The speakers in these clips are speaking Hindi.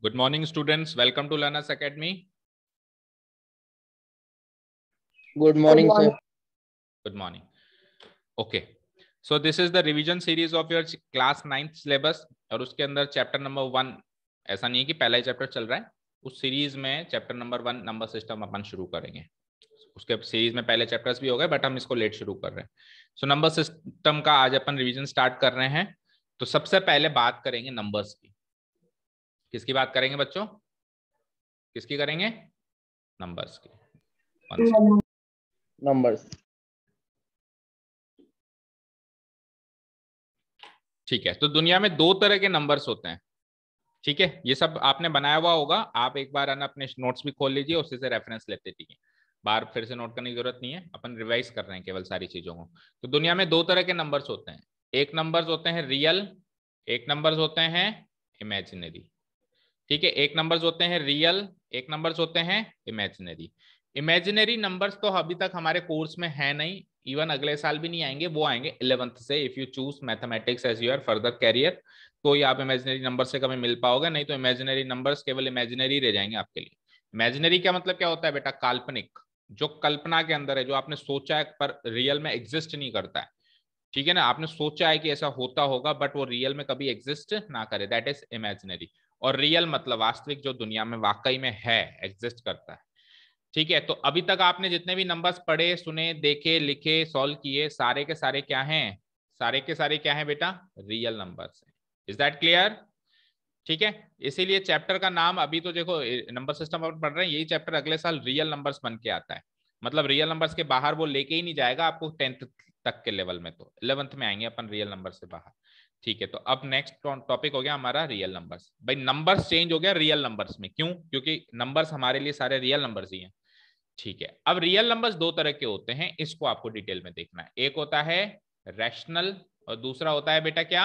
Good morning, students. Welcome to Learners Academy. Good morning, Good morning. Good morning. Okay. So this is the revision series of your class ninth syllabus और उसके अंदर chapter number वन ऐसा नहीं है कि पहला ही chapter चल रहा है उस series में chapter number one number system अपन शुरू करेंगे उसके सीरीज में पहले चैप्टर्स भी हो गए बट हम इसको लेट शुरू कर रहे हैं सो नंबर सिस्टम का आज अपन रिवीजन स्टार्ट कर रहे हैं तो सबसे पहले बात करेंगे नंबर्स की किसकी बात करेंगे बच्चों किसकी करेंगे नंबर्स की नंबर्स ठीक है तो दुनिया में दो तरह के नंबर्स होते हैं ठीक है ये सब आपने बनाया हुआ होगा आप एक बार ना अपने नोट्स भी खोल लीजिए उससे से रेफरेंस लेते ठीक है बार फिर से नोट करने की जरूरत नहीं है अपन रिवाइज कर रहे हैं केवल सारी चीजों को तो दुनिया में दो तरह के नंबर्स होते हैं एक नंबर्स होते हैं रियल एक नंबर्स होते हैं इमेजिनरी ठीक है एक नंबर्स होते हैं रियल एक नंबर्स होते हैं इमेजिनरी इमेजिनरी नंबर्स तो अभी तक हमारे कोर्स में है नहीं इवन अगले साल भी नहीं आएंगे वो आएंगे इलेवंथ से if you choose mathematics as your further career तो ये आप इमेजिनरी नंबर से कभी मिल पाओगे नहीं तो इमेजिनरी नंबर केवल इमेजिनरी रह जाएंगे आपके लिए इमेजिनरी का मतलब क्या होता है बेटा काल्पनिक जो कल्पना के अंदर है जो आपने सोचा है पर रियल में एग्जिस्ट नहीं करता है ठीक है ना आपने सोचा है कि ऐसा होता होगा बट वो रियल में कभी एग्जिस्ट ना करे दैट इज इमेजिनरी और रियल मतलब वास्तविक जो दुनिया में वाकई में है एग्जिस्ट करता है ठीक है तो अभी तक आपने जितने भी नंबर्स पढ़े सुने देखे लिखे सॉल्व किए सारे के सारे क्या हैं सारे के सारे क्या हैं बेटा रियल नंबर्स हैं इज दैट क्लियर ठीक है इसीलिए चैप्टर का नाम अभी तो देखो नंबर सिस्टम अपन पढ़ रहे हैं यही चैप्टर अगले साल रियल नंबर्स बन के आता है मतलब रियल नंबर्स के बाहर वो लेके ही नहीं जाएगा आपको टेंथ तक के लेवल में तो इलेवंथ में आएंगे अपन रियल नंबर से बाहर ठीक है तो अब नेक्स्ट टॉपिक हो गया हमारा रियल नंबर्स भाई नंबर्स चेंज हो गया रियल नंबर्स में क्यों क्योंकि नंबर्स हमारे लिए सारे रियल नंबर्स ही हैं ठीक है अब रियल नंबर्स दो तरह के होते हैं इसको आपको डिटेल में देखना है एक होता है रैशनल और दूसरा होता है बेटा क्या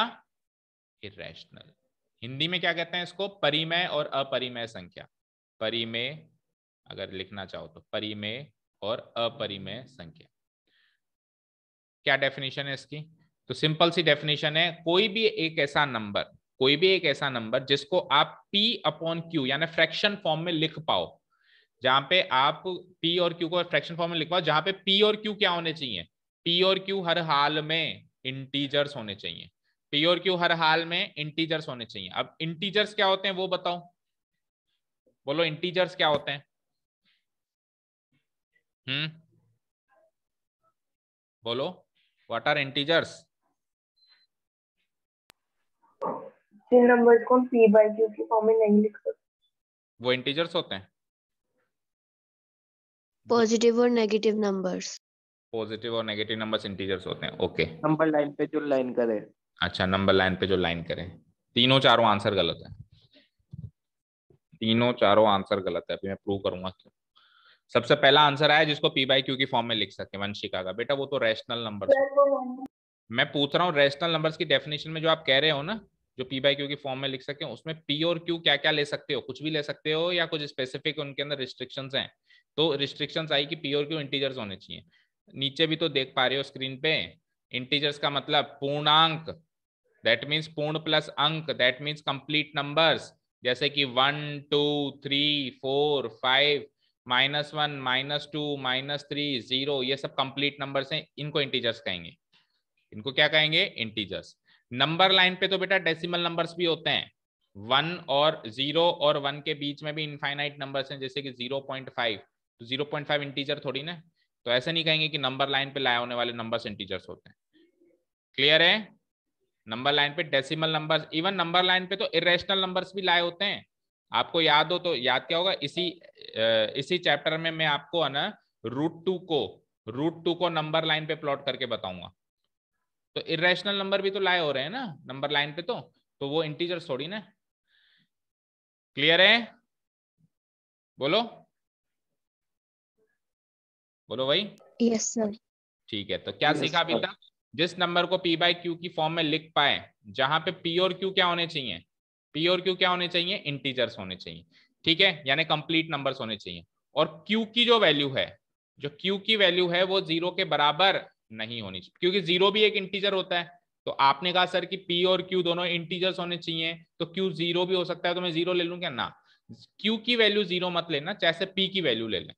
इेशनल हिंदी में क्या कहते हैं इसको परिमय और अपरिमय संख्या परिमय अगर लिखना चाहो तो परिमय और अपरिमय संख्या क्या डेफिनेशन है इसकी तो सिंपल सी डेफिनेशन है कोई भी एक ऐसा नंबर कोई भी एक ऐसा नंबर जिसको आप p अपॉन क्यू यानी फ्रैक्शन फॉर्म में लिख पाओ जहां पे आप p और q को फ्रैक्शन फॉर्म में लिख पाओ जहां पे p और q क्या होने चाहिए p और q हर हाल में इंटीजर्स होने चाहिए p और q हर हाल में इंटीजर्स होने चाहिए अब इंटीजर्स क्या होते हैं वो बताओ बोलो इंटीजर्स क्या होते हैं हम्म बोलो what are integers rational numbers को हम p by q की फॉर्म में नहीं लिख सकते वो इंटीजर्स होते हैं पॉजिटिव और नेगेटिव नंबर्स पॉजिटिव और नेगेटिव नंबर्स इंटीजर्स होते हैं ओके नंबर लाइन पे जो लाइन करे अच्छा नंबर लाइन पे जो लाइन करे तीनों चारों आंसर गलत है तीनों चारों आंसर गलत है अभी मैं प्रूव करूंगा क्यों सबसे पहला आंसर आया जिसको पी बाई क्यू की फॉर्म में लिख सके वंशिका का बेटा वो तो रैशनल नंबर मैं पूछ रहा हूँ रैशनल नंबर्स की डेफिनेशन में जो आप कह रहे हो ना जो पी बाई क्यू की फॉर्म में लिख सके उसमें पी और क्यू क्या क्या ले सकते हो कुछ भी ले सकते हो या कुछ स्पेसिफिक उनके अंदर रिस्ट्रिक्शन हैं तो रिस्ट्रिक्शन आई कि पी और क्यू इंटीजर्स होने चाहिए नीचे भी तो देख पा रहे हो स्क्रीन पे इंटीजर्स का मतलब पूर्णांक दैट मीन्स पूर्ण प्लस अंक दैट मीन्स कंप्लीट नंबर्स जैसे कि one two three four five minus one minus two minus three zero ये सब कंप्लीट नंबर्स हैं इनको इंटीजर्स कहेंगे इनको क्या कहेंगे इंटीजर्स नंबर लाइन पे तो बेटा डेसिमल नंबर्स भी होते हैं वन और जीरो और वन के बीच में भी इनफाइनाइट नंबर्स हैं जैसे कि जीरो पॉइंट फाइव तो जीरो पॉइंट फाइव इंटीजर थोड़ी ना तो ऐसे नहीं कहेंगे कि नंबर लाइन पे लाए होने वाले नंबर्स इंटीजर्स होते हैं क्लियर है नंबर लाइन पे decimal numbers even number line पे तो इरेशनल नंबर्स भी लाए होते हैं आपको याद हो तो याद क्या होगा इसी इसी चैप्टर में मैं आपको है ना रूट टू को रूट टू को नंबर लाइन पे प्लॉट करके बताऊंगा तो इेशनल नंबर भी तो लाए हो रहे हैं ना नंबर लाइन पे तो तो वो इंटीजर थोड़ी ना क्लियर है बोलो बोलो भाई यस सर ठीक है तो क्या yes, सीखा अभी तक जिस नंबर को पी बाई क्यू की फॉर्म में लिख पाए जहां पे पी और क्यू क्या होने चाहिए पी और क्यू क्या होने चाहिए इंटीजर्स होने चाहिए ठीक है यानी कंप्लीट नंबर्स होने चाहिए और क्यू की जो वैल्यू है जो क्यू की वैल्यू है वो जीरो के बराबर नहीं होनी चाहिए क्योंकि जीरो भी एक इंटीजर होता है तो आपने कहा सर कि पी और क्यू दोनों इंटीजर्स होने चाहिए तो क्यू जीरो भी हो सकता है तो मैं जीरो ले लूँ क्या ना क्यू की वैल्यू जीरो मत लेना जैसे पी की वैल्यू ले लें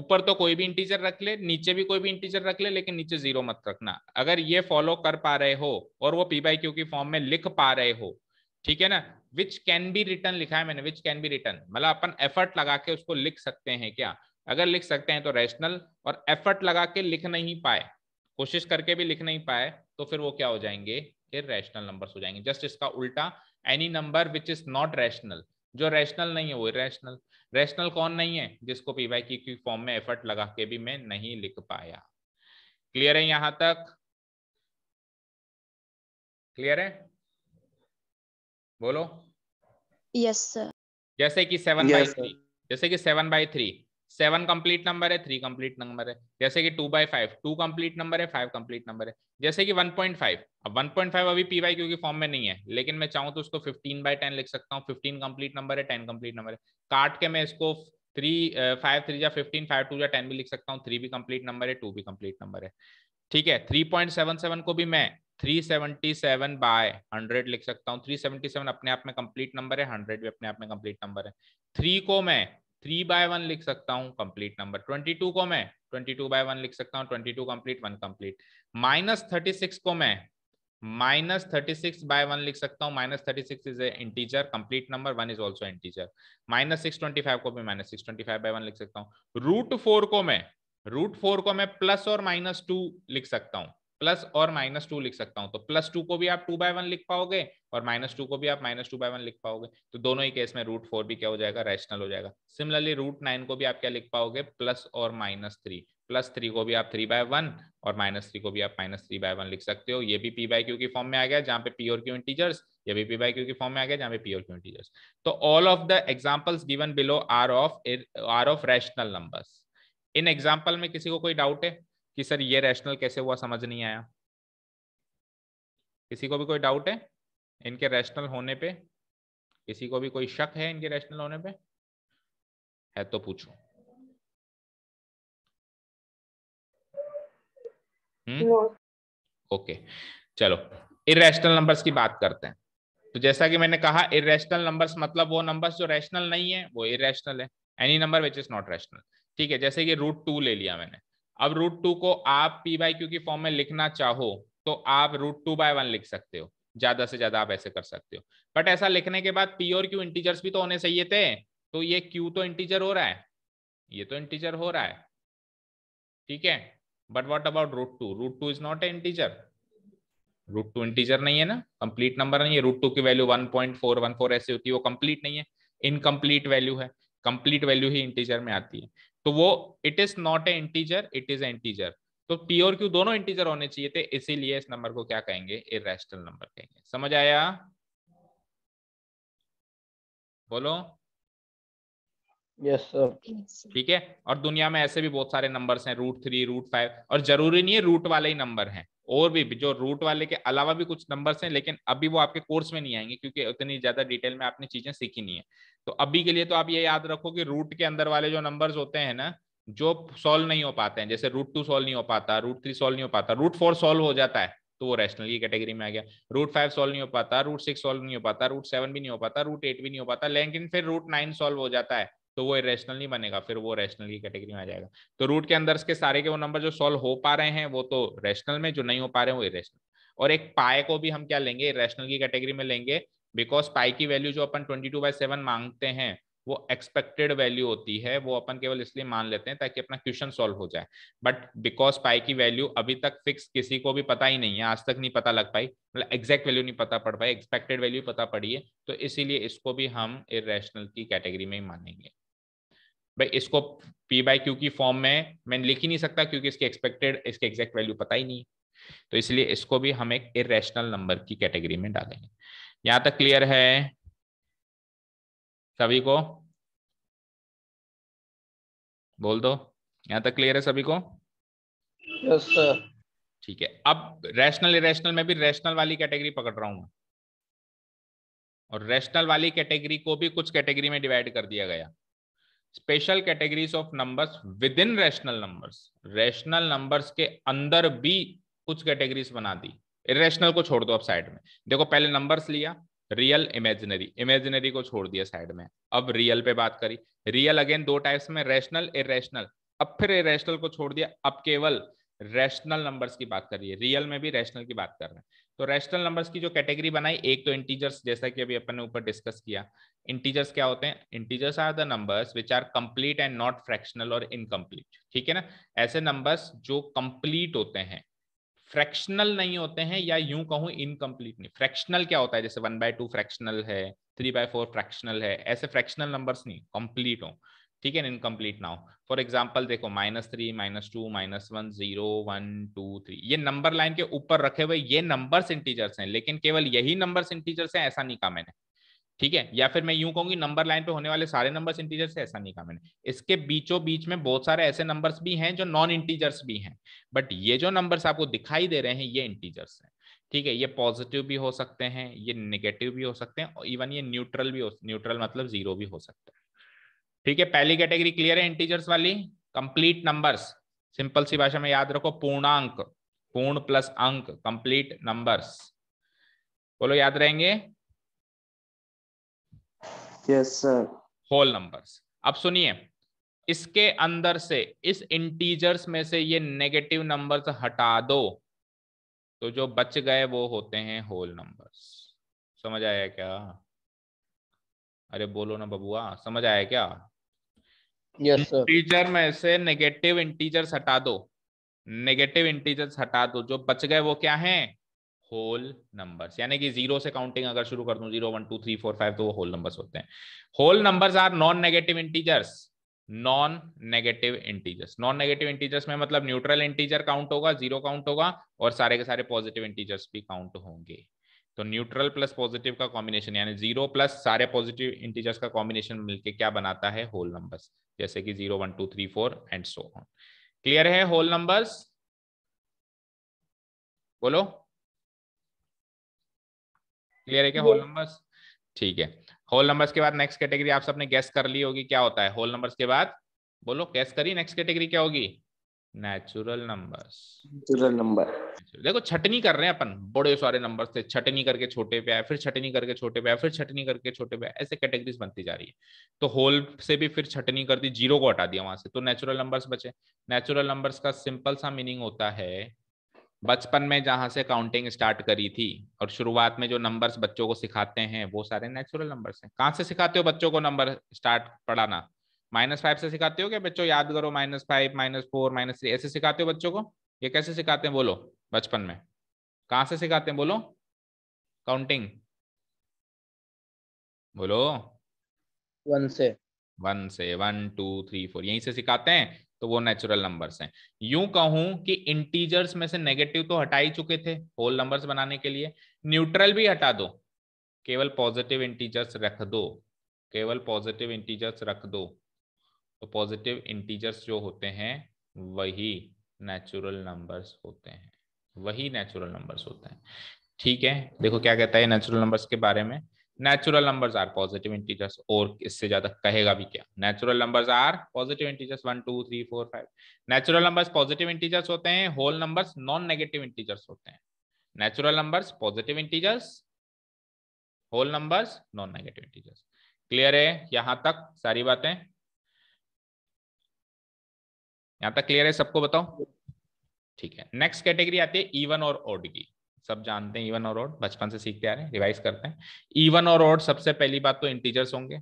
ऊपर तो कोई भी इंटीजर रख ले नीचे भी कोई भी इंटीजर रख ले लेकिन नीचे जीरो मत रखना अगर ये फॉलो कर पा रहे हो और वो पी बाई क्यू की फॉर्म में लिख पा रहे हो ठीक है ना विच कैन बी रिटर्न लिखा है मैंने विच कैन बी रिटर्न मतलब अपन एफर्ट लगा के उसको लिख सकते हैं क्या अगर लिख सकते हैं तो रैशनल और एफर्ट लगा के लिख नहीं पाए कोशिश करके भी लिख नहीं पाए तो फिर वो क्या हो जाएंगे फिर रैशनल नंबर हो जाएंगे जस्ट इसका उल्टा any number which is not rational जो रैशनल नहीं है वो इेशनल रैशनल कौन नहीं है जिसको पी वाई की फॉर्म में एफर्ट लगा के भी मैं नहीं लिख पाया क्लियर है यहां तक क्लियर है बोलो यस yes, सर जैसे कि सेवन बाई थ्री जैसे कि seven by three seven complete number है थ्री कंप्लीट नंबर है जैसे कि two by five two complete number है फाइव कंप्लीट नंबर है जैसे कि वन पॉइंट फाइव अब वन पॉइंट फाइव अभी पी वाई क्यू की फॉर्म में नहीं है लेकिन मैं चाहूँ तो उसको फिफ्टीन बाई टेन लिख सकता हूँ फिफ्टीन कंप्लीट नंबर है टेन कंप्लीट नंबर है काट के मैं इसको थ्री फाइव थ्री या फिफ्टीन फाइव टू या टेन भी लिख सकता हूँ थ्री भी कंप्लीट नंबर है टू भी कंप्लीट नंबर है ठीक है थ्री पॉइंट सेवन सेवन को भी मैं three seventy seven by hundred लिख सकता हूँ थ्री सेवेंटी सेवन अपने आप में कंप्लीट नंबर है हंड्रेड भी अपने आप में कंप्लीट नंबर है थ्री को मैं थ्री बाय वन लिख सकता हूँ कंप्लीट नंबर ट्वेंटी टू को मैं ट्वेंटी टू बाय वन लिख सकता हूँ twenty two complete one complete minus thirty six को मैं minus thirty six by one लिख सकता हूँ minus thirty six is a integer complete number one is also integer minus six twenty five को भी minus six twenty five by one लिख सकता हूँ रूट फोर को मैं रूट फोर को मैं प्लस और माइनस टू लिख सकता हूँ प्लस और माइनस टू लिख सकता हूं तो प्लस टू को भी आप टू बाय वन लिख पाओगे और माइनस टू को भी आप माइनस टू बाय वन लिख पाओगे तो दोनों ही केस में रूट फोर भी क्या हो जाएगा रैशनल हो जाएगा सिमिलरली रूट नाइन को भी आप क्या लिख पाओगे प्लस और माइनस थ्री प्लस थ्री को भी आप थ्री बाय वन और माइनस थ्री को भी आप माइनस थ्री बाय वन लिख सकते हो ये भी पी बाय क्यू की फॉर्म में आ गया जहां पे पी और क्यू इंटीजर्स ये भी पी बाय क्यू की फॉर्म में आ गया जहां पे पी और क्यू इंटीजर्स तो all of the examples given below are of are of rational numbers इन एग्जाम्पल में किसी को कोई डाउट है कि सर ये रैशनल कैसे हुआ समझ नहीं आया किसी को भी कोई डाउट है इनके रैशनल होने पे किसी को भी कोई शक है इनके रैशनल होने पे है तो पूछो ओके हम्म? okay. चलो इरेशनल नंबर्स की बात करते हैं तो जैसा कि मैंने कहा इरेशनल नंबर्स मतलब वो नंबर्स जो रैशनल नहीं है वो इरेशनल है any number which is not rational ठीक है जैसे कि रूट टू ले लिया मैंने अब रूट टू को आप पी बाई क्यू की फॉर्म में लिखना चाहो तो आप रूट टू बाय वन लिख सकते हो ज्यादा से ज्यादा आप ऐसे कर सकते हो बट ऐसा लिखने के बाद पी और क्यू इंटीजर्स भी तो होने चाहिए थे तो ये क्यू तो इंटीजर हो रहा है ये तो इंटीजर हो रहा है ठीक है but what about root two root two is not a integer root two integer नहीं है ना कंप्लीट नंबर नहीं है रूट टू की value one point four one four ऐसी होती है वो कंप्लीट नहीं है इनकम्प्लीट वैल्यू है कंप्लीट वैल्यू ही इंटीजर में आती है तो वो it is not a integer it is integer तो पी और क्यू दोनों इंटीजर होने चाहिए थे इसीलिए इस नंबर को क्या कहेंगे इेशनल नंबर कहेंगे समझ आया बोलो यस सर ठीक है और दुनिया में ऐसे भी बहुत सारे नंबर्स हैं रूट थ्री रूट फाइव और जरूरी नहीं है रूट वाले ही नंबर हैं और भी जो रूट वाले के अलावा भी कुछ नंबर्स हैं लेकिन अभी वो आपके कोर्स में नहीं आएंगे क्योंकि उतनी ज्यादा डिटेल में आपने चीजें सीखी नहीं है तो अभी के लिए तो आप ये याद रखो कि रूट के अंदर वाले जो नंबर्स होते हैं ना जो सॉल्व नहीं हो पाते हैं जैसे रूट टू सॉल्व नहीं हो पाता रूट थ्री सॉल्व नहीं हो पाता रूट फोर सॉल्व हो जाता है तो वो रैशनल की कैटेगरी में आ गया रूट फाइव सॉल्व नहीं हो पाता रूट सिक्स सॉल्व नहीं हो पाता रूट सेवन भी नहीं हो पाता रूट एट भी नहीं हो पाता लेकिन फिर रूट नाइन सॉल्व हो जाता है तो वो इरेशनल नहीं बनेगा फिर वो रेशनल की कैटेगरी में आ जाएगा तो रूट के अंदर के सारे के वो नंबर जो सॉल्व हो पा रहे हैं वो तो रेशनल में जो नहीं हो पा रहे हैं वो इरेशनल और एक पाए को भी हम क्या लेंगे रैशनल की कैटेगरी में लेंगे बिकॉज पाई की वैल्यू जो अपन ट्वेंटी टू बाई सेवन मांगते हैं वो एक्सपेक्टेड वैल्यू होती है वो अपन केवल इसलिए मान लेते हैं ताकि अपना क्वेश्चन सॉल्व हो जाए बट बिकॉज पाई की वैल्यू अभी तक फिक्स किसी को भी पता ही नहीं है आज तक नहीं पता लग पाई मतलब एग्जैक्ट वैल्यू नहीं पता पड़ पाई एक्सपेक्टेड वैल्यू पता पड़ी है तो इसीलिए इसको भी हम इरेशनल की कैटेगरी में ही मानेंगे भाई इसको पी बाई क्यू की फॉर्म में मैं लिख ही नहीं सकता क्योंकि इसके एक्सपेक्टेड इसके एग्जैक्ट वैल्यू पता ही नहीं तो इसलिए इसको भी हम एक इेशनल नंबर की कैटेगरी में डालेंगे यहां तक क्लियर है सभी को बोल दो यहां तक क्लियर है सभी को यस सर ठीक है अब रैशनल इेशनल में भी रैशनल वाली कैटेगरी पकड़ रहा हूं और रैशनल वाली कैटेगरी को भी कुछ कैटेगरी में डिवाइड कर दिया गया special categories of numbers within rational numbers rational numbers के अंदर भी कुछ कैटेगरीज बना दी इेशनल को छोड़ दो अब साइड में देखो पहले नंबर्स लिया रियल इमेजिनरी इमेजिनरी को छोड़ दिया साइड में अब रियल पे बात करी रियल अगेन दो टाइप्स में रैशनल इेशनल अब फिर इेशनल को छोड़ दिया अब केवल रैशनल नंबर्स की बात कर रही है रियल में भी रैशनल की बात कर रहे हैं तो रैशनल नंबर्स की जो कैटेगरी बनाई एक तो इंटीजर्स जैसा कि अभी अपन ने ऊपर डिस्कस किया इंटीजर्स क्या होते हैं integers are the numbers which are complete and not fractional और इनकम्प्लीट ठीक है ना ऐसे नंबर्स जो कंप्लीट होते हैं फ्रैक्शनल नहीं होते हैं या यूं कहूं इनकम्प्लीट नहीं फ्रैक्शनल क्या होता है जैसे वन बाय टू फ्रैक्शनल है थ्री बाय फोर फ्रैक्शनल है ऐसे फ्रैक्शनल नंबर्स नहीं कंप्लीट हो ठीक है इनकम्प्लीट नाउ फॉर एग्जाम्पल देखो minus three minus two minus one zero one two three ये नंबर लाइन के ऊपर रखे हुए ये नंबर इंटीजर्स हैं लेकिन केवल यही नंबर इंटीजर्स हैं ऐसा नहीं कहा मैंने ठीक है या फिर मैं यूं कहूंगी नंबर लाइन पे होने वाले सारे नंबर इंटीजर्स हैं ऐसा नहीं कहा मैंने इसके बीचों बीच में बहुत सारे ऐसे नंबर भी हैं जो नॉन इंटीजर्स भी हैं बट ये जो नंबर आपको दिखाई दे रहे हैं ये इंटीजर्स हैं ठीक है ये पॉजिटिव भी हो सकते हैं ये निगेटिव भी हो सकते हैं इवन ये न्यूट्रल भी हो न्यूट्रल मतलब जीरो भी हो सकता है ठीक है पहली कैटेगरी क्लियर है इंटीजर्स वाली कंप्लीट नंबर्स सिंपल सी भाषा में याद रखो पूर्णांक पूर्ण प्लस अंक कंप्लीट नंबर्स बोलो याद रहेंगे यस सर होल नंबर्स अब सुनिए इसके अंदर से इस इंटीजर्स में से ये नेगेटिव नंबर्स हटा दो तो जो बच गए वो होते हैं होल नंबर्स समझ आया क्या अरे बोलो ना बबुआ समझ आया क्या yes, इंटीजर में से नेगेटिव इंटीजर्स हटा दो नेगेटिव इंटीजर्स हटा दो जो बच गए वो क्या हैं होल नंबर्स यानी कि जीरो से काउंटिंग अगर शुरू कर दू zero one two three four five तो वो होल नंबर्स होते हैं whole numbers are non negative integers non negative integers non negative integers में मतलब न्यूट्रल इंटीजर काउंट होगा जीरो काउंट होगा और सारे के सारे पॉजिटिव इंटीजर्स भी काउंट होंगे तो न्यूट्रल प्लस पॉजिटिव का कॉम्बिनेशन यानी जीरो प्लस सारे पॉजिटिव इंटीजर्स का कॉम्बिनेशन मिलके क्या बनाता है होल नंबर्स जैसे कि zero one two three four and so on clear है होल नंबर्स बोलो क्लियर है क्या होल नंबर्स ठीक है होल नंबर्स के बाद नेक्स्ट कैटेगरी आप सबने गैस कर ली होगी क्या होता है होल नंबर्स के बाद बोलो गैस करी नेक्स्ट कैटेगरी क्या होगी नेचुरल नंबर्स नेचुरल नंबर देखो छटनी कर रहे हैं अपन बड़े सारे नंबर थे छटनी करके छोटे पे आए फिर छटनी करके छोटे पे आए फिर छटनी करके छोटे पे ऐसे कैटेगरीज बनती जा रही है तो होल से भी फिर छटनी कर दी जीरो को हटा दिया वहां से तो नेचुरल नंबर्स बचे नेचुरल नंबर्स का सिंपल सा मीनिंग होता है बचपन में जहां से काउंटिंग स्टार्ट करी थी और शुरुआत में जो नंबर्स बच्चों को सिखाते हैं वो सारे नेचुरल नंबर्स हैं कहाँ से सिखाते हो बच्चों को नंबर स्टार्ट पढ़ाना माइनस फाइव से सिखाते हो क्या बच्चों याद करो minus five minus four minus three ऐसे सिखाते हो बच्चों को ये कैसे सिखाते हैं बोलो बचपन में कहाँ से सिखाते हैं बोलो काउंटिंग बोलो वन से वन से वन टू थ्री फोर यहीं से सिखाते हैं तो वो नेचुरल नंबर्स हैं यूं कहूं कि इंटीजर्स में से नेगेटिव तो हटा ही चुके थे होल नंबर्स बनाने के लिए न्यूट्रल भी हटा दो केवल पॉजिटिव इंटीजर्स रख दो केवल पॉजिटिव इंटीजर्स रख दो तो पॉजिटिव इंटीजर्स जो होते हैं वही नेचुरल नंबर्स होते हैं वही नेचुरल नंबर्स होते हैं ठीक है देखो क्या कहता है नेचुरल नंबर्स के बारे में natural numbers are positive integers और इससे ज्यादा कहेगा भी क्या natural numbers are positive integers one two three four five natural numbers positive integers होते हैं whole numbers non negative integers होते हैं natural numbers positive integers whole numbers non negative integers clear है यहां तक सारी बातें यहां तक क्लियर है सबको बताओ ठीक है नेक्स्ट कैटेगरी आती है इवन और ओड की सब जानते हैं इवन और ओड बचपन से सीखते आ रहे हैं रिवाइज करते हैं इवन और ओड सबसे पहली बात तो इंटीजर्स होंगे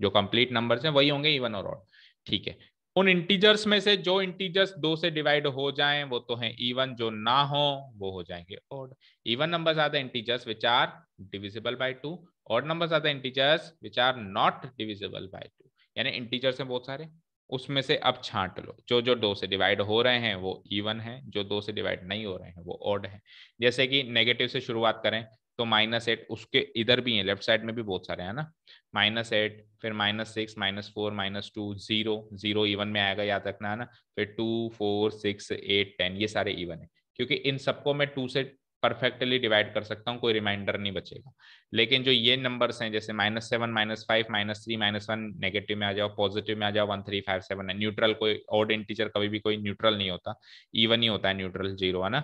जो कंप्लीट नंबर्स हैं वही होंगे इवन और ओड ठीक है उन इंटीजर्स में से जो इंटीजर्स दो से डिवाइड हो जाएं वो तो हैं इवन जो ना हो वो हो जाएंगे odd even numbers are the integers which are divisible by two odd numbers are the integers which are not divisible by two यानी इंटीजर्स हैं बहुत सारे उसमें से अब छांट लो जो जो दो से डिवाइड हो रहे हैं वो इवन है जो दो से डिवाइड नहीं हो रहे हैं वो ऑड है जैसे कि नेगेटिव से शुरुआत करें तो माइनस एट उसके इधर भी है लेफ्ट साइड में भी बहुत सारे हैं ना माइनस एट फिर minus six minus four minus two zero zero even में आएगा याद रखना है ना फिर two four six eight ten ये सारे इवन है क्योंकि इन सबको मैं टू से परफेक्टली डिवाइड कर सकता हूँ कोई रिमाइंडर नहीं बचेगा लेकिन जो ये नंबर्स हैं जैसे minus seven minus five minus three minus one negative में आ जाओ पॉजिटिव में आ जाओ वन थ्री फाइव सेवन है न्यूट्रल कोई ऑड इंटीजर कभी भी कोई न्यूट्रल नहीं होता इवन ही होता है न्यूट्रल जीरो है ना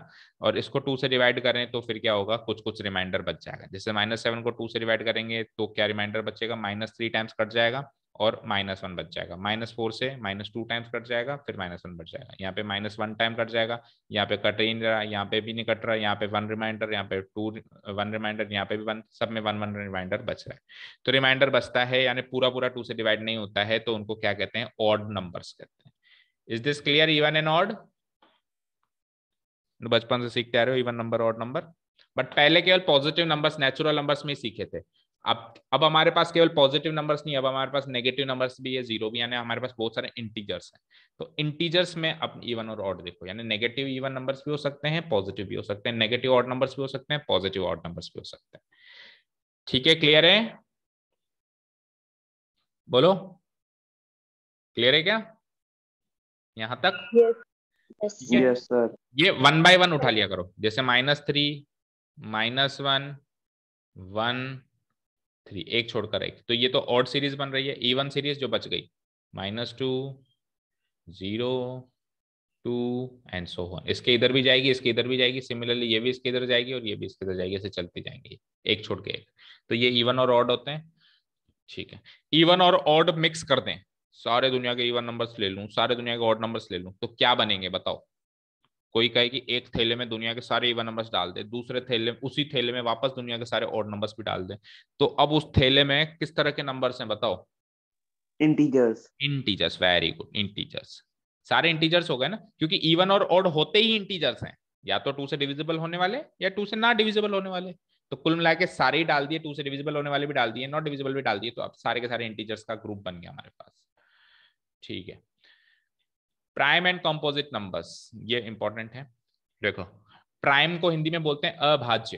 और इसको टू से डिवाइड करें तो फिर क्या होगा कुछ कुछ रिमाइंडर बच जाएगा जैसे माइनस सेवन को टू से डिवाइड करेंगे तो क्या रिमाइंडर बचेगा माइनस थ्री टाइम्स कट जाएगा और माइनस वन बच जाएगा माइनस फोर से माइनस टू टाइम्स कट जाएगा फिर माइनस वन बच जाएगा यहाँ पे माइनस वन टाइम कट जाएगा यहाँ पे कट ही नहीं रहा यहाँ पे भी नहीं कट रहा यहाँ पे वन रिमाइंडर यहाँ पे टू वन रिमाइंडर यहाँ पे भी वन सब में वन वन रिमाइंडर बच रहा है तो रिमाइंडर बचता है यानी पूरा पूरा टू से डिवाइड नहीं होता है तो उनको क्या कहते हैं ऑड नंबर कहते हैं is this clear even and odd बचपन से सीखते आ रहे हो even number odd number but पहले केवल पॉजिटिव नंबर्स नेचुरल नंबर्स में सीखे थे अब अब हमारे पास केवल पॉजिटिव नंबर्स नहीं अब हमारे पास नेगेटिव नंबर्स भी है जीरो भी यानी हमारे पास बहुत सारे इंटीजर्स हैं तो इंटीजर्स में अब इवन और ऑड देखो यानी नेगेटिव इवन नंबर्स भी हो सकते हैं पॉजिटिव भी हो सकते हैं नेगेटिव ऑड नंबर्स भी हो सकते हैं पॉजिटिव ऑड नंबर्स भी हो सकते हैं ठीक है क्लियर है बोलो क्लियर है क्या यहां तक यस yes, सर ये वन बाय वन उठा लिया करो जैसे minus three minus one one three एक छोड़कर एक तो ये तो ऑड सीरीज बन रही है इवन सीरीज जो बच गई minus two zero two and so one इसके इधर भी जाएगी इसके इधर भी जाएगी सिमिलरली ये भी इसके इधर जाएगी और ये भी इसके इधर जाएगी ऐसे चलती जाएंगी एक छोड़ के एक तो ये इवन और ऑड होते हैं ठीक है इवन और ऑड मिक्स कर दें सारे दुनिया के इवन नंबर्स ले लूं सारे दुनिया के ऑड नंबर्स ले लूं तो क्या बनेंगे बताओ कोई कहे कि एक थैले में दुनिया के सारे इवन नंबर्स डाल दे दूसरे थैले उसी थैले में वापस दुनिया के सारे और नंबर्स भी डाल दे तो अब उस थैले में किस तरह के नंबर्स हैं बताओ integers integers very good integers सारे इंटीजर्स हो गए ना क्योंकि इवन और ऑड होते ही इंटीजर्स हैं या तो टू से डिविजिबल होने वाले या टू से ना डिविजिबल होने वाले तो कुल मिला के सारे ही डाल दिए टू से डिविजिबल होने वाले भी डाल दिए नॉट डिविजिबल भी डाल दिए तो अब सारे के सारे इंटीजर्स का ग्रुप बन गया हमारे पास ठीक है प्राइम एंड कॉम्पोजिट नंबर्स ये इंपॉर्टेंट है देखो प्राइम को हिंदी में बोलते हैं अभाज्य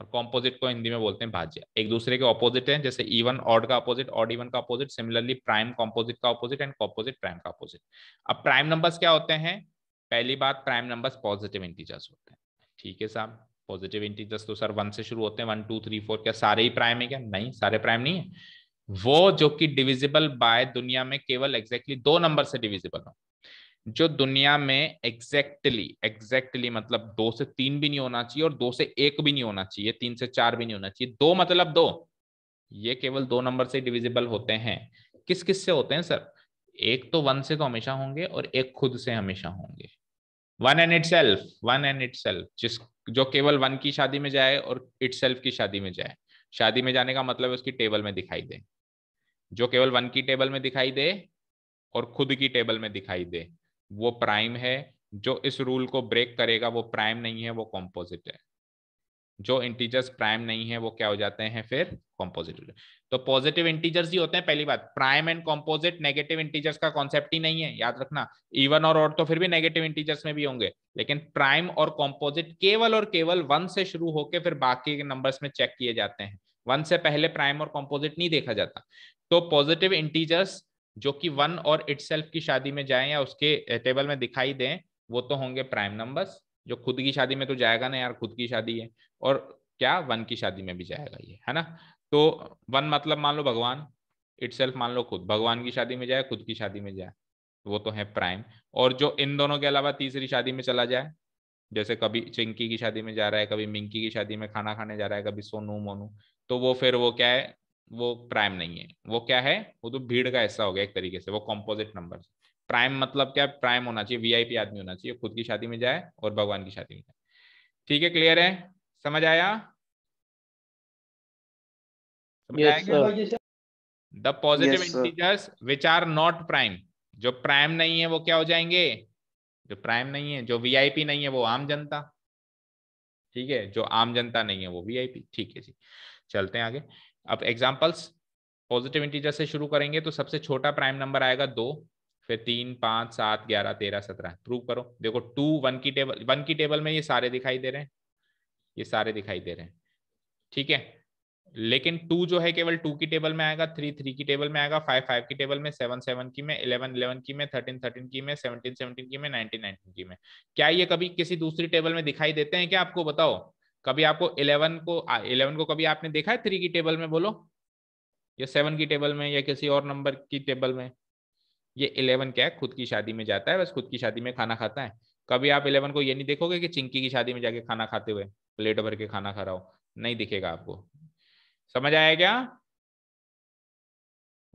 और कॉम्पोजिट को हिंदी में बोलते हैं भाज्य एक दूसरे के ऑपोजिट हैं जैसे इवन e ऑड का ऑपोजिट ऑड इवन का ऑपोजिट सिमिलरली प्राइम कॉम्पोजिट का ऑपोजिट एंड कॉम्पोजिट प्राइम का ऑपोजिट अब प्राइम नंबर्स क्या होते हैं पहली बात प्राइम नंबर्स पॉजिटिव इंटीजर्स होते हैं ठीक है साहब पॉजिटिव इंटीजर्स तो सर वन से शुरू होते हैं वन टू थ्री फोर क्या सारे ही प्राइम है क्या नहीं सारे प्राइम नहीं है वो जो कि डिविजिबल बाय दुनिया में केवल एग्जैक्टली exactly दो नंबर से डिविजिबल हो जो दुनिया में एग्जैक्टली exactly, एग्जैक्टली exactly मतलब दो से तीन भी नहीं होना चाहिए और दो से एक भी नहीं होना चाहिए तीन से चार भी नहीं होना चाहिए दो मतलब दो ये केवल दो नंबर से डिविजिबल होते हैं किस किस से होते हैं सर एक तो वन से तो हमेशा होंगे और एक खुद से हमेशा होंगे one and itself one and itself जिस जो केवल वन की शादी में जाए और इट सेल्फ की शादी में जाए शादी में जाने का मतलब उसकी टेबल में दिखाई दे जो केवल वन की टेबल में दिखाई दे और खुद की टेबल में दिखाई दे वो प्राइम है जो इस रूल को ब्रेक करेगा वो प्राइम नहीं है वो कॉम्पोजिट है जो इंटीजर्स प्राइम नहीं है वो क्या हो जाते हैं फिर कॉम्पोजिट तो पॉजिटिव इंटीजर्स ही होते हैं पहली बात prime and composite negative integers का कॉन्सेप्ट ही नहीं है याद रखना इवन और ऑड तो फिर भी नेगेटिव इंटीजर्स में भी होंगे लेकिन प्राइम और कॉम्पोजिट केवल और केवल वन से शुरू होकर फिर बाकी के नंबर्स में चेक किए जाते हैं वन से पहले प्राइम और कॉम्पोजिट नहीं देखा जाता तो पॉजिटिव इंटीजर्स जो कि वन और इट की शादी में जाए या उसके टेबल में दिखाई दें वो तो होंगे प्राइम नंबर्स जो खुद की शादी में तो जाएगा ना यार खुद की शादी है और क्या वन की शादी में भी जाएगा ये है ना तो वन मतलब मान लो भगवान इट मान लो खुद भगवान की शादी में जाए खुद की शादी में जाए वो तो है प्राइम और जो इन दोनों के अलावा तीसरी शादी में चला जाए जैसे कभी चिंकी की शादी में जा रहा है कभी मिंकी की शादी में खाना खाने जा रहा है कभी सोनू मोनू तो वो फिर वो क्या है वो प्राइम नहीं है वो क्या है वो तो भीड़ का ऐसा हो गया एक तरीके से वो कॉम्पोजिट नंबर प्राइम मतलब क्या प्राइम होना चाहिए वीआईपी आदमी होना चाहिए खुद की शादी में जाए और भगवान की शादी में जाए ठीक है क्लियर है समझ आया the positive integers which are not prime जो प्राइम नहीं है वो क्या हो जाएंगे जो प्राइम नहीं है जो वीआईपी नहीं है वो आम जनता ठीक है जो आम जनता नहीं है वो वीआईपी ठीक है जी चलते हैं आगे अब एग्जाम्पल्स पॉजिटिव इंटीजर से शुरू करेंगे तो सबसे छोटा प्राइम नंबर आएगा दो फिर तीन पाँच सात ग्यारह तेरह सत्रह प्रूव करो देखो टू वन की टेबल वन की टेबल में ये सारे दिखाई दे रहे हैं ये सारे दिखाई दे रहे हैं ठीक है लेकिन टू जो है केवल टू की टेबल में आएगा थ्री थ्री की टेबल में आएगा फाइव फाइव की टेबल में सेवन सेवन की में इलेवन इलेवन की में थर्टीन थर्टीन की में सेवनटीन सेवनटीन की में नाइनटीन नाइनटीन की में क्या ये कभी किसी दूसरी टेबल में दिखाई देते हैं क्या आपको बताओ कभी आपको इलेवन को इलेवन को कभी आपने देखा है थ्री की टेबल में बोलो या सेवन की टेबल में या किसी और नंबर की टेबल में ये इलेवन क्या है खुद की शादी में जाता है बस खुद की शादी में खाना खाता है कभी आप इलेवन को ये नहीं देखोगे कि चिंकी की शादी में जाके खाना खाते हुए प्लेट भर के खाना खा रहा हो नहीं दिखेगा आपको समझ आया क्या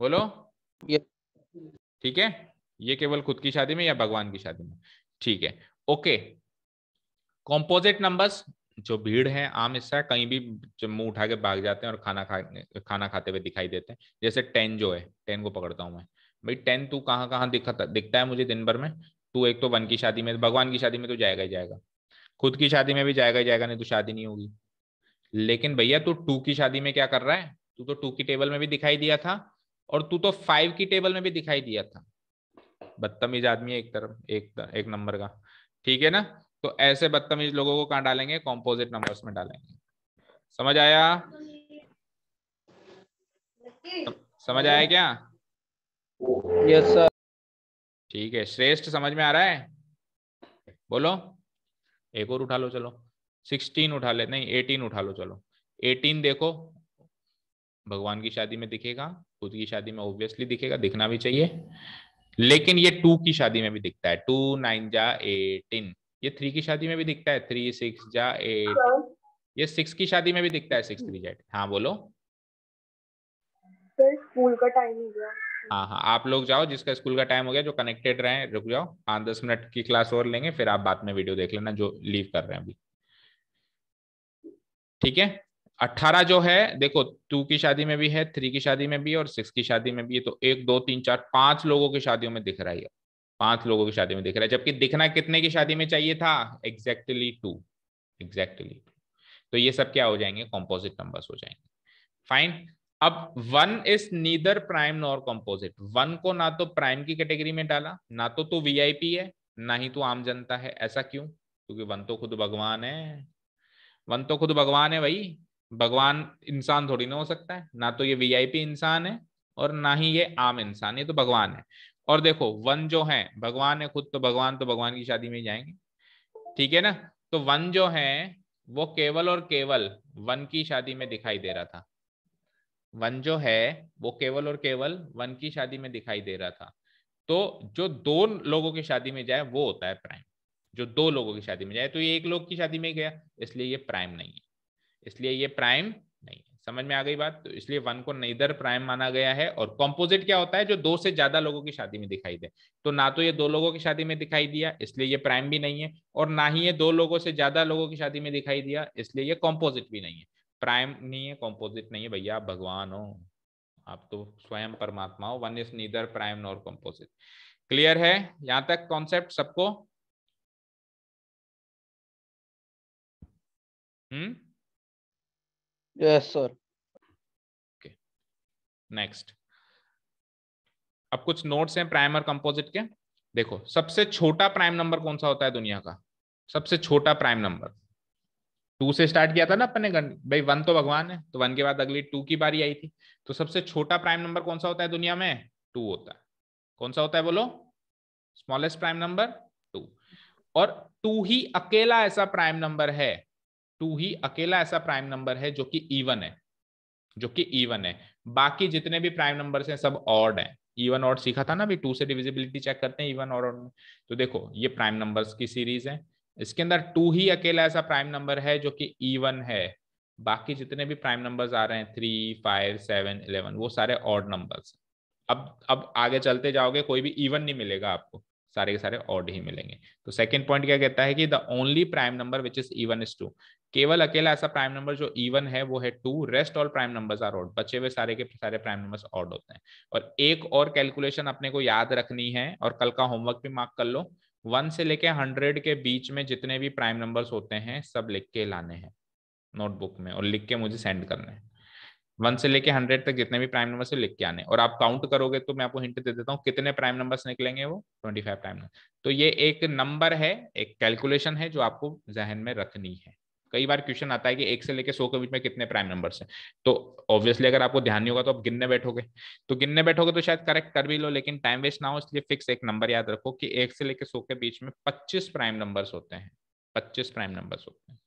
बोलो ठीक है ये केवल खुद की शादी में या भगवान की शादी में ठीक है ओके कॉम्पोजिट नंबर्स जो भीड़ है आम हिस्सा कहीं भी मुंह उठा के भाग जाते हैं और खाना खा खाना खाते हुए दिखाई देते हैं जैसे टेन जो है टेन को पकड़ता हूँ मैं भाई टेन तू कहाँ कहाँ दिखता दिखता है मुझे दिन भर में तू एक तो वन की शादी में भगवान की शादी में तो जाएगा ही जाएगा खुद की शादी में भी जाएगा ही जाएगा नहीं तो शादी नहीं होगी लेकिन भैया तू टू की शादी में क्या कर रहा है तू तो टू की टेबल में भी दिखाई दिया था और तू तो फाइव की टेबल में भी दिखाई दिया था बदतमीज आदमी है एक तरफ एक एक नंबर का ठीक है ना तो ऐसे बदतमीज लोगों को कहा डालेंगे कॉम्पोजिट नंबर्स में डालेंगे समझ आया समझ आया क्या यस सर ठीक है श्रेष्ठ समझ में आ रहा है बोलो एक और उठा लो चलो सिक्सटीन उठा ले नहीं एटीन उठा लो चलो एटीन देखो भगवान की शादी में दिखेगा खुद की शादी में ऑब्वियसली दिखेगा दिखना भी चाहिए लेकिन ये टू की शादी में भी दिखता है टू नाइन जा एटीन ये थ्री की शादी में भी दिखता है थ्री सिक्स जा एट ये सिक्स की शादी में भी दिखता है सिक्स थ्री जेट हाँ बोलो स्कूल का टाइम हो गया हाँ हाँ आप लोग जाओ जिसका स्कूल का टाइम हो गया जो कनेक्टेड रहे रुक जाओ पाँच दस मिनट की क्लास और लेंगे फिर आप बाद में वीडियो देख लेना जो लीव कर रहे हैं अभी ठीक है अट्ठारह जो है देखो टू की शादी में भी है थ्री की शादी में भी और सिक्स की शादी में भी है तो एक दो तीन चार पांच लोगों की शादियों में दिख रहा है पांच लोगों की शादी में दिख रहा है जबकि दिखना कितने की शादी में चाहिए था एग्जैक्टली टू एग्जैक्टली तो ये सब क्या हो जाएंगे कॉम्पोजिट नंबर्स हो जाएंगे फाइन अब one is neither prime nor composite one को ना तो प्राइम की कैटेगरी में डाला ना तो तू तो वीआईपी है ना ही तू तो आम जनता है ऐसा क्यों क्योंकि वन तो खुद भगवान है वन तो खुद भगवान है भाई भगवान इंसान थोड़ी ना हो सकता है ना तो ये वीआईपी इंसान है और ना ही ये आम इंसान ये तो भगवान है और देखो वन जो है भगवान है खुद तो भगवान तो भगवान की शादी में ही जाएंगे ठीक है ना तो वन जो है वो केवल और केवल वन की शादी में दिखाई दे रहा था वन जो है वो केवल और केवल वन की शादी में दिखाई दे रहा था तो जो दो लोगों की शादी में जाए वो होता है प्राइम जो दो लोगों की शादी में जाए तो ये एक लोग की शादी में गया इसलिए ये प्राइम नहीं है इसलिए ये प्राइम समझ में आ गई बात तो इसलिए वन को नईदर प्राइम माना गया है और कॉम्पोजिट क्या होता है जो दो से ज्यादा लोगों की शादी में दिखाई दे तो ना तो ये दो लोगों की शादी में दिखाई दिया इसलिए ये प्राइम भी नहीं है और ना ही ये दो लोगों से ज्यादा लोगों की शादी में दिखाई दिया इसलिए ये कॉम्पोजिट भी नहीं है प्राइम नहीं है कॉम्पोजिट नहीं है भैया आप भगवान हो आप तो स्वयं परमात्मा हो one is neither prime nor composite clear है यहां तक कॉन्सेप्ट सबको हम्म yes sir okay next अब कुछ नोट्स हैं प्राइमर कंपोजिट के देखो सबसे छोटा प्राइम नंबर कौन सा होता है दुनिया का सबसे छोटा प्राइम नंबर टू से स्टार्ट किया था ना अपने भाई वन तो भगवान है तो वन के बाद अगली टू की बारी आई थी तो सबसे छोटा प्राइम नंबर कौन सा होता है दुनिया में टू होता है कौन सा होता है बोलो स्मॉलेस्ट प्राइम नंबर टू और टू ही अकेला ऐसा प्राइम नंबर है टू ही अकेला ऐसा प्राइम नंबर है जो कि इवन है जो कि इवन है बाकी जितने भी प्राइम नंबर हैं सब ऑड हैं इवन ऑड सीखा था ना अभी टू से डिविजिबिलिटी चेक करते हैं इवन और ऑड तो देखो ये प्राइम नंबर्स की सीरीज है इसके अंदर टू ही अकेला ऐसा प्राइम नंबर है जो कि इवन है बाकी जितने भी प्राइम नंबर्स आ रहे हैं थ्री फाइव सेवन इलेवन वो सारे ऑड नंबर्स अब अब आगे चलते जाओगे कोई भी इवन नहीं मिलेगा आपको सारे के सारे ऑड ही मिलेंगे तो सेकेंड पॉइंट क्या कहता है कि the only prime number which is even is two केवल अकेला ऐसा प्राइम नंबर जो इवन है वो है two rest all prime numbers are odd बचे हुए सारे के सारे प्राइम नंबर्स ऑड होते हैं और एक और कैलकुलेशन अपने को याद रखनी है और कल का होमवर्क भी मार्क कर लो वन से लेके हंड्रेड के बीच में जितने भी प्राइम नंबर्स होते हैं सब लिख के लाने हैं नोटबुक में और लिख के मुझे सेंड करने हैं वन से लेके हंड्रेड तक जितने भी प्राइम नंबर लिख के आने और आप काउंट करोगे तो मैं आपको हिंट दे देता हूँ कितने प्राइम नंबर्स निकलेंगे वो ट्वेंटी फाइव प्राइम नंबर तो ये एक नंबर है एक कैलकुलेशन है जो आपको जहन में रखनी है कई बार क्वेश्चन आता है कि एक से लेकर सौ के बीच में कितने प्राइम नंबर्स हैं तो ऑब्वियसली अगर आपको ध्यान नहीं होगा तो आप गिनने बैठोगे तो गिनने बैठोगे तो शायद करेक्ट कर भी लो लेकिन टाइम वेस्ट ना हो इसलिए फिक्स एक नंबर याद रखो कि एक से लेकर सौ के बीच में पच्चीस प्राइम नंबर्स होते हैं पच्चीस प्राइम नंबर्स होते हैं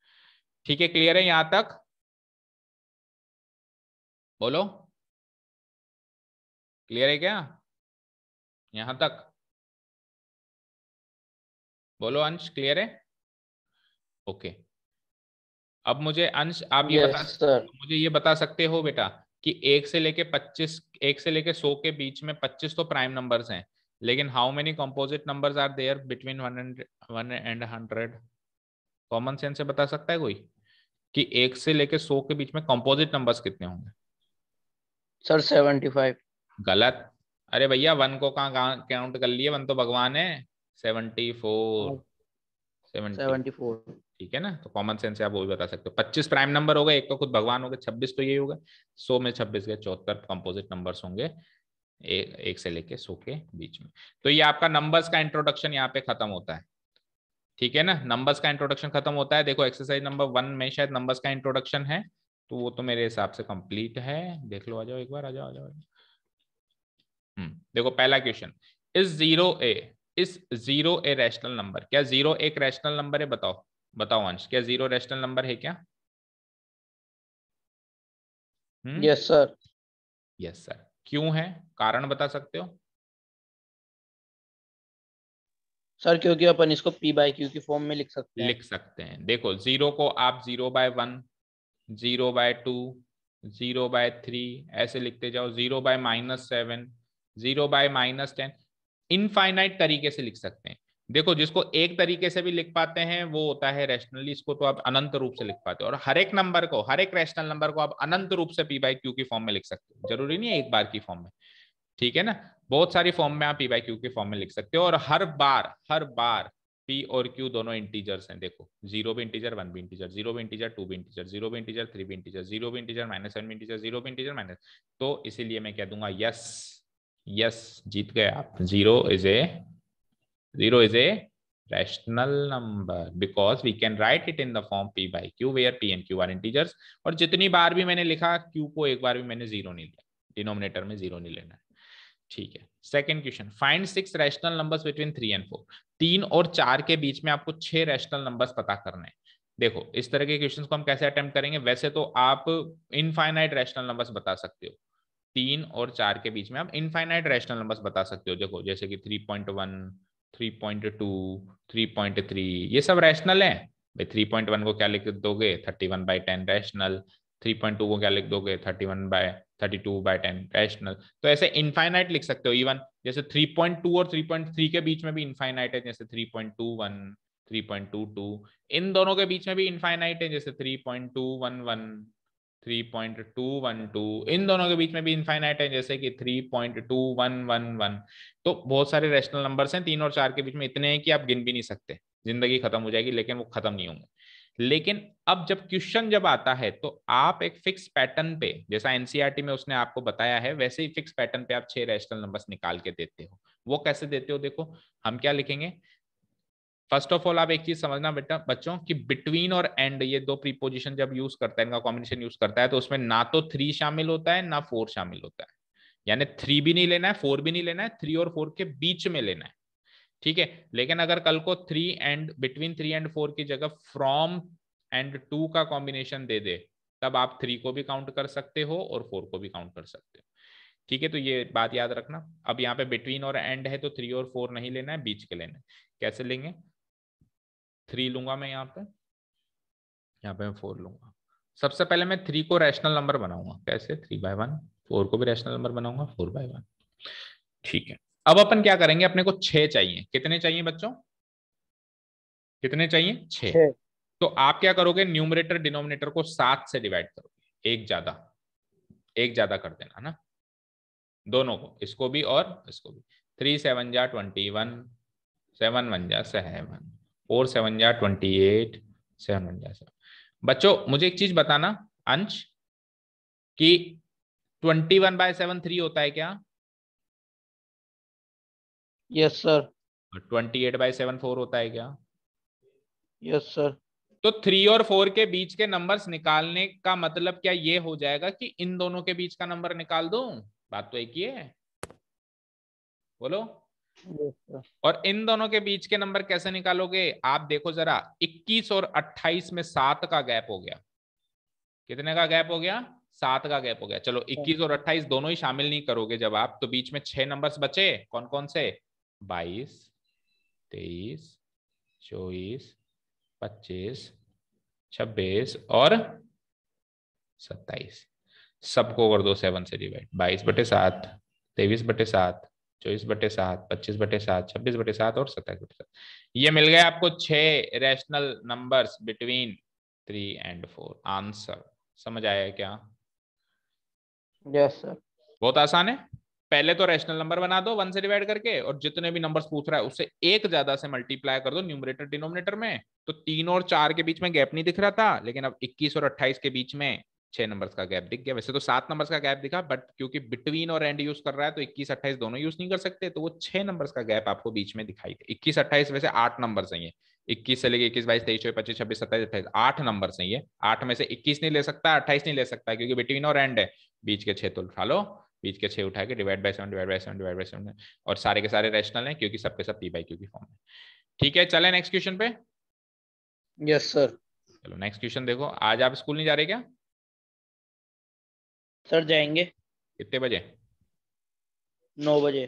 ठीक है क्लियर है यहाँ तक बोलो क्लियर है क्या यहां तक बोलो अंश क्लियर है ओके अब मुझे अंश आप ये yes, बता sir. मुझे ये बता सकते हो बेटा कि एक से लेके पच्चीस एक से लेके सौ के बीच में पच्चीस तो प्राइम नंबर्स हैं लेकिन how many composite numbers are there between one and hundred common sense से बता सकता है कोई कि एक से लेके सौ के बीच में कॉम्पोजिट नंबर्स कितने होंगे सर सेवेंटी फाइव गलत अरे भैया वन को कहा काउंट कर लिए वन तो भगवान है सेवेंटी फोर सेवेंटी फोर ठीक है ना तो कॉमन सेंस से आप वो भी बता सकते हो पच्चीस प्राइम नंबर हो गए एक तो खुद भगवान होगा छब्बीस तो यही होगा सौ में छब्बीस गए चौहत्तर कंपोजिट नंबर्स होंगे एक, एक से लेके सौ के बीच में तो ये आपका नंबर्स का इंट्रोडक्शन यहाँ पे खत्म होता है ठीक है ना नंबर्स का इंट्रोडक्शन खत्म होता है देखो एक्सरसाइज नंबर वन में शायद नंबर्स का इंट्रोडक्शन है तो वो तो मेरे हिसाब से कंप्लीट है देख लो आ जाओ एक बार आ जाओ आ जाओ हम्म, देखो पहला क्वेश्चन इस zero a is zero a rational number क्या जीरो एक रैशनल नंबर है बताओ बताओ अंश क्या जीरो रैशनल नंबर है क्या यस सर यस सर क्यों है कारण बता सकते हो सर क्योंकि अपन इसको पी बाय क्यू की फॉर्म में लिख सकते हैं लिख सकते हैं देखो जीरो को आप zero by one zero by two zero by three ऐसे लिखते जाओ zero by minus seven zero by minus ten infinite तरीके से लिख सकते हैं देखो जिसको एक तरीके से भी लिख पाते हैं वो होता है रैशनली इसको तो आप अनंत रूप से लिख पाते हो और हर एक नंबर को हर एक रैशनल नंबर को आप अनंत रूप से पी बाई क्यू की फॉर्म में लिख सकते हो जरूरी नहीं है एक बार की फॉर्म में ठीक है ना बहुत सारी फॉर्म में आप पी बाई क्यू की फॉर्म में लिख सकते हो और हर बार हर बार पी और क्यू दोनों इंटीजर्स हैं देखो जीरो भी इंटीजर वन भी इंटीजर जीरो भी इंटीजर टू भी इंटीजर जीरो भी इंटीजर थ्री भी इंटीजर जीरो भी इंटीजर माइनस सेवन भी इंटीजर जीरो भी इंटीजर माइनस तो इसीलिए मैं कह दूंगा यस यस जीत गए आप zero is a zero is a rational number because we can write it in the form P by Q where P and Q are integers और जितनी बार भी मैंने लिखा क्यू को एक बार भी मैंने जीरो नहीं लिया डिनोमिनेटर में जीरो नहीं लेना है ठीक है second question find six rational number between three and four तीन और चार के बीच में आपको छह रैशनल नंबर पता करने हैं देखो इस तरह के क्वेश्चन को हम कैसे अटेम्प्ट करेंगे वैसे तो आप इनफाइनाइट रैशनल नंबर्स बता सकते हो तीन और चार के बीच में आप इनफाइनाइट रैशनल नंबर्स बता सकते हो देखो जैसे कि three point one three point two three point three ये सब रैशनल है भाई थ्री पॉइंट वन को क्या लिख दोगे thirty one by ten rational three point two को क्या लिख दोगे thirty one by thirty two by ten rational तो ऐसे इनफाइनाइट लिख सकते हो इवन जैसे थ्री पॉइंट टू और थ्री पॉइंट थ्री के बीच में भी इनफाइनाइट है जैसे three point two one three point two two इन दोनों के बीच में भी इनफाइनाइट है जैसे three point two one one three point two one two इन दोनों के बीच में भी इनफाइनाइट है जैसे कि three point two one one one तो बहुत सारे रैशनल नंबर्स हैं तीन और चार के बीच में इतने हैं कि आप गिन भी नहीं सकते जिंदगी खत्म हो जाएगी लेकिन वो खत्म नहीं होंगे लेकिन अब जब क्वेश्चन जब आता है तो आप एक फिक्स पैटर्न पे जैसा एनसीईआरटी e में उसने आपको बताया है वैसे ही फिक्स पैटर्न पे आप छह रैशनल नंबर्स निकाल के देते हो वो कैसे देते हो देखो हम क्या लिखेंगे फर्स्ट ऑफ ऑल आप एक चीज समझना बेटा बच्चों कि बिटवीन और एंड ये दो प्रीपोजिशन जब यूज करता है इनका कॉम्बिनेशन यूज करता है तो उसमें ना तो थ्री शामिल होता है ना फोर शामिल होता है यानी थ्री भी नहीं लेना है फोर भी नहीं लेना है थ्री और फोर के बीच में लेना है ठीक है लेकिन अगर कल को three and between three and four की जगह फ्रॉम एंड टू का कॉम्बिनेशन दे दे तब आप थ्री को भी काउंट कर सकते हो और फोर को भी काउंट कर सकते हो ठीक है तो ये बात याद रखना अब यहाँ पे बिटवीन और एंड है तो थ्री और फोर नहीं लेना है बीच के लेना है कैसे लेंगे थ्री लूंगा मैं यहाँ पे यहाँ पे मैं फोर लूंगा सबसे पहले मैं थ्री को रैशनल नंबर बनाऊंगा कैसे थ्री बाय वन फोर को भी रैशनल नंबर बनाऊंगा फोर बाय वन ठीक है अब अपन क्या करेंगे अपने को छह चाहिए कितने चाहिए बच्चों कितने चाहिए छ तो आप क्या करोगे न्यूमरेटर डिनोमिनेटर को सात से डिवाइड करोगे एक ज्यादा एक ज्यादा कर देना ना दोनों को इसको भी और इसको भी थ्री सेवन जा ट्वेंटी वन सेवन वन जा सेवन फोर सेवन जा ट्वेंटी एट सेवन वन जा सेवन बच्चों मुझे एक चीज बताना अंश कि twenty one by seven three होता है क्या yes sir twenty eight by seven four होता है क्या यस yes, सर तो थ्री और फोर के बीच के नंबर्स निकालने का मतलब क्या ये हो जाएगा कि इन दोनों के बीच का नंबर निकाल दो बात तो एक ही है बोलो yes, और इन दोनों के बीच के नंबर कैसे निकालोगे आप देखो जरा 21 और 28 में सात का गैप हो गया कितने का गैप हो गया सात का गैप हो गया चलो 21 और 28 दोनों ही शामिल नहीं करोगे जब आप तो बीच में छह नंबर्स बचे कौन कौन से बाईस तेईस चौबीस पच्चीस छब्बीस और सत्ताईस सबको कर दो सेवन से डिवाइड बाईस बटे सात तेईस बटे सात चौबीस बटे सात पच्चीस बटे सात छब्बीस बटे सात और सत्ताईस बटे सात ये मिल गए आपको छह rational numbers between three and four answer समझ आया क्या यस yes, सर बहुत आसान है पहले तो रैशनल नंबर बना दो वन से डिवाइड करके और जितने भी नंबर्स पूछ रहा है उससे एक ज्यादा से मल्टीप्लाई कर दो न्यूमरेटर डिनोमिनेटर में तो तीन और चार के बीच में गैप नहीं दिख रहा था लेकिन अब इक्कीस और अट्ठाईस के बीच में छह नंबर्स का गैप दिख गया वैसे तो सात नंबर्स का गैप दिखा बट क्योंकि बिटवीन और एंड यूज कर रहा है तो इक्कीस अट्ठाईस दोनों यूज नहीं कर सकते तो वो छह नंबर्स का गैप आपको बीच में दिखाई दे इक्कीस अट्ठाईस वैसे आठ नंबर ये इक्कीस से लेके इक्कीस बाईस तेईस चौबीस पच्चीस छब्बीस सत्ताईस अट्ठाईस आठ नंबर ये आठ में से इक्कीस नहीं ले सकता अट्ठाईस नहीं ले सकता क्योंकि बिटवीन और एंड है बीच के छह तो उठा लो बीच के छह उठा के divide by seven divide by seven divide by seven और सारे के सारे रेशनल हैं क्योंकि सबके सब पी बाई क्यू की फॉर्म है ठीक है चले नेक्स्ट क्वेश्चन पे यस सर चलो नेक्स्ट क्वेश्चन देखो आज आप स्कूल नहीं जा रहे क्या सर जाएंगे कितने बजे नौ बजे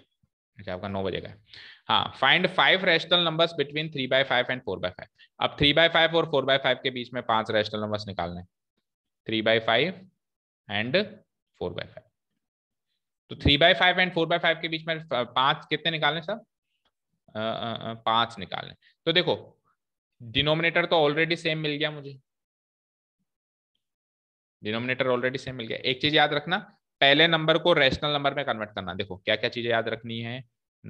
अच्छा आपका नौ बजे का हाँ find five rational numbers between three by five and four by five अब थ्री बाय फाइव और फोर बाय फाइव के बीच में पांच रेशनल नंबर्स निकालने three by five and four by five तो three by five and four by five के बीच में पांच कितने निकालें सर पांच निकालें तो देखो डिनोमिनेटर तो ऑलरेडी सेम मिल गया मुझे डिनोमिनेटर ऑलरेडी सेम मिल गया एक चीज याद रखना पहले नंबर को रैशनल नंबर में कन्वर्ट करना देखो क्या क्या चीजें याद रखनी है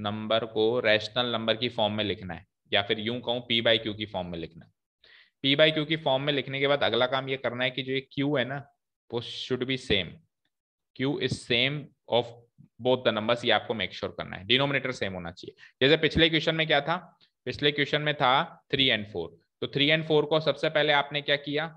नंबर को रैशनल नंबर की फॉर्म में लिखना है या फिर यूं कहूं पी बाई क्यू की फॉर्म में लिखना पी बाई क्यू की फॉर्म में लिखने के बाद अगला काम ये करना है कि जो ये क्यू है ना वो should be same Q is same of both the numbers ये आपको मेक श्योर sure करना है डिनोमिनेटर सेम होना चाहिए जैसे पिछले क्वेश्चन में क्या था पिछले क्वेश्चन में था थ्री एंड फोर तो थ्री एंड फोर को सबसे पहले आपने क्या किया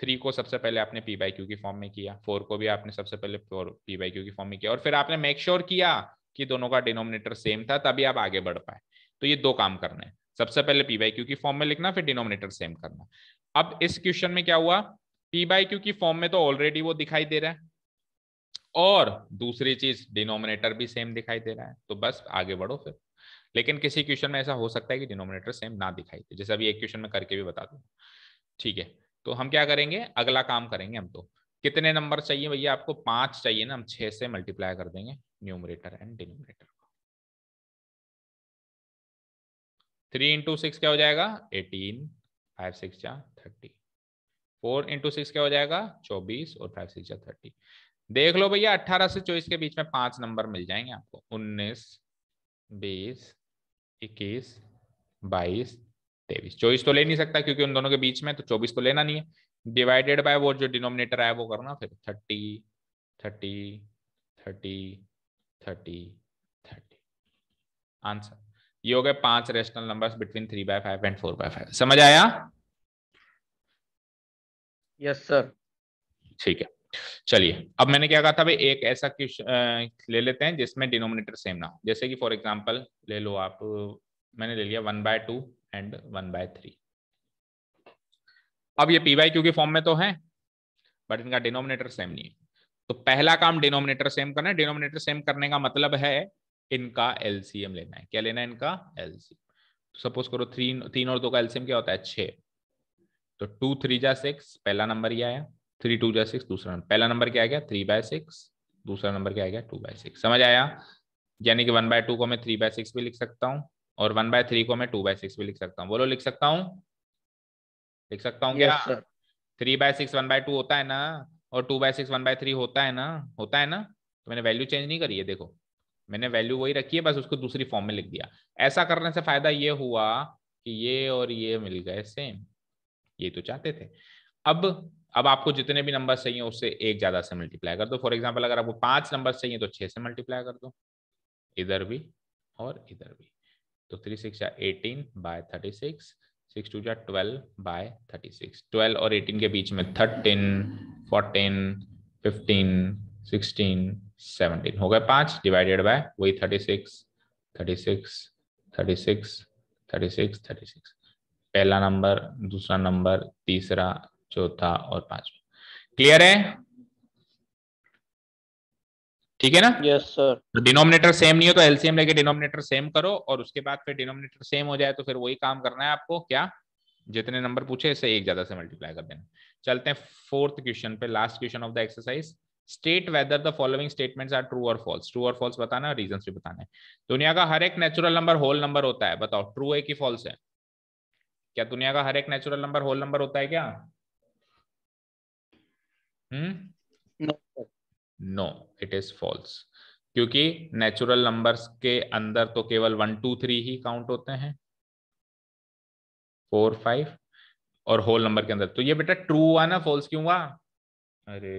थ्री को सबसे पहले आपने पी बाई क्यू की फॉर्म में किया फोर को भी आपने सबसे पहले पी बाई क्यू की फॉर्म में किया और फिर आपने मेक श्योर sure किया कि दोनों का डिनोमिनेटर सेम था तभी आप आगे बढ़ पाए तो ये दो काम करना है सबसे पहले पी बाई क्यू की फॉर्म में लिखना फिर डिनोमिनेटर सेम करना अब इस क्वेश्चन में क्या हुआ पी बाई क्यू की फॉर्म में तो ऑलरेडी वो दिखाई दे रहा है और दूसरी चीज डिनोमिनेटर भी सेम दिखाई दे रहा है तो बस आगे बढ़ो फिर लेकिन किसी क्वेश्चन में ऐसा हो सकता है कि डिनोमिनेटर सेम ना दिखाई दे जैसे अभी एक क्वेश्चन में करके भी बता दू ठीक है तो हम क्या करेंगे अगला काम करेंगे हम तो कितने नंबर चाहिए भैया आपको पांच चाहिए ना हम छह से मल्टीप्लाई कर देंगे न्यूमरेटर एंड डिनोमिनेटर को थ्री इंटू सिक्स क्या हो जाएगा एटीन फाइव सिक्स या थर्टी फोर इंटू सिक्स क्या हो जाएगा चौबीस और फाइव सिक्स या थर्टी देख लो भैया अट्ठारह से चौबीस के बीच में पांच नंबर मिल जाएंगे आपको उन्नीस बीस इक्कीस बाईस तेईस चौबीस तो ले नहीं सकता क्योंकि उन दोनों के बीच में तो चौबीस तो लेना नहीं है डिवाइडेड बाय वो जो डिनोमिनेटर है वो करना फिर thirty thirty thirty thirty thirty answer ये हो गए पांच rational numbers between three by five and four by five समझ आया यस सर ठीक है चलिए अब मैंने क्या कहा था भाई एक ऐसा क्वेश्चन ले लेते हैं जिसमें डिनोमिनेटर सेम ना हो जैसे कि फॉर एग्जांपल ले लो आप मैंने ले लिया one by two and one by three अब ये पी वाई क्यू के फॉर्म में तो है बट इनका डिनोमिनेटर सेम नहीं है तो पहला काम डिनोमिनेटर सेम करना है डिनोमिनेटर सेम करने का मतलब है इनका एलसीएम लेना है क्या लेना है इनका एलसीएम सपोज करो थ्री तीन और दो का एलसीएम क्या होता है छ तो टू थ्री जा सिक्स पहला नंबर ये आया थ्री टू बाय सिक्स दूसरा पहला नंबर क्या आ गया थ्री बाय सिक्स दूसरा नंबर क्या आ गया टू बाय सिक्स समझ आया यानी कि वन बाय टू को मैं थ्री बाय सिक्स भी लिख सकता हूँ और वन बाय थ्री को मैं टू बाय सिक्स भी लिख सकता हूँ बोलो लिख सकता हूँ लिख सकता हूँ क्या three by six one by two होता है ना और two by six one by three होता है ना होता है ना तो मैंने वैल्यू चेंज नहीं करी है देखो मैंने वैल्यू वही रखी है बस उसको दूसरी फॉर्म में लिख दिया ऐसा करने से फायदा ये हुआ कि ये और ये मिल गए सेम ये तो चाहते थे अब अब आपको जितने भी नंबर चाहिए उससे एक ज्यादा से मल्टीप्लाई कर दो फॉर एग्जाम्पल अगर आपको पांच नंबर चाहिए तो छह से मल्टीप्लाई कर दो इधर भी और इधर भी तो थ्री सिक्स या eighteen by thirty six six two या twelve by thirty six twelve और एटीन के बीच में thirteen fourteen fifteen sixteen seventeen हो गए पांच डिवाइडेड बाय वही thirty six thirty six thirty six thirty six thirty six पहला नंबर दूसरा नंबर तीसरा चौथा और पांचवा क्लियर है ठीक है ना यस सर डिनोमिनेटर सेम नहीं हो तो एलसीएम लेके डिनोमिनेटर सेम करो और उसके बाद फिर डिनोमिनेटर सेम हो जाए तो फिर वही काम करना है आपको क्या जितने नंबर पूछे इससे एक ज्यादा से मल्टीप्लाई कर देना चलते हैं फोर्थ क्वेश्चन पे last question of the exercise state whether the following statements are true और फॉल्स ट्रू और फॉल्स बताना रीजन भी बताना है दुनिया का हर एक नेचुरल नंबर होल नंबर होता है बताओ ट्रू है कि फॉल्स है क्या दुनिया का हर एक नेचुरल नंबर होल नंबर होता है क्या hmm no no it is false क्योंकि नेचुरल नंबर्स के अंदर तो केवल वन टू थ्री ही काउंट होते हैं फोर फाइव और होल नंबर के अंदर तो ये बेटा ट्रू हुआ ना फॉल्स क्यों हुआ अरे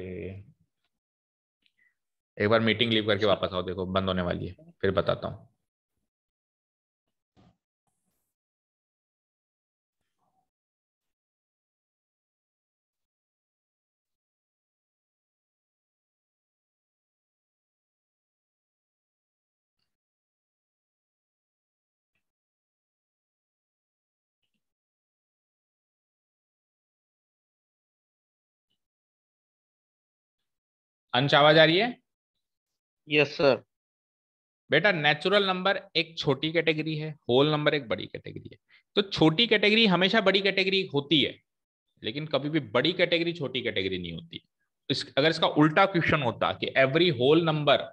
एक बार मीटिंग लीव करके वापस आओ देखो बंद होने वाली है फिर बताता हूँ अंश आवाज आ रही है यस सर बेटा नेचुरल नंबर एक छोटी कैटेगरी है होल नंबर एक बड़ी कैटेगरी है तो छोटी कैटेगरी हमेशा बड़ी कैटेगरी होती है लेकिन कभी भी बड़ी कैटेगरी छोटी कैटेगरी नहीं होती इस अगर इसका उल्टा क्वेश्चन होता कि every whole number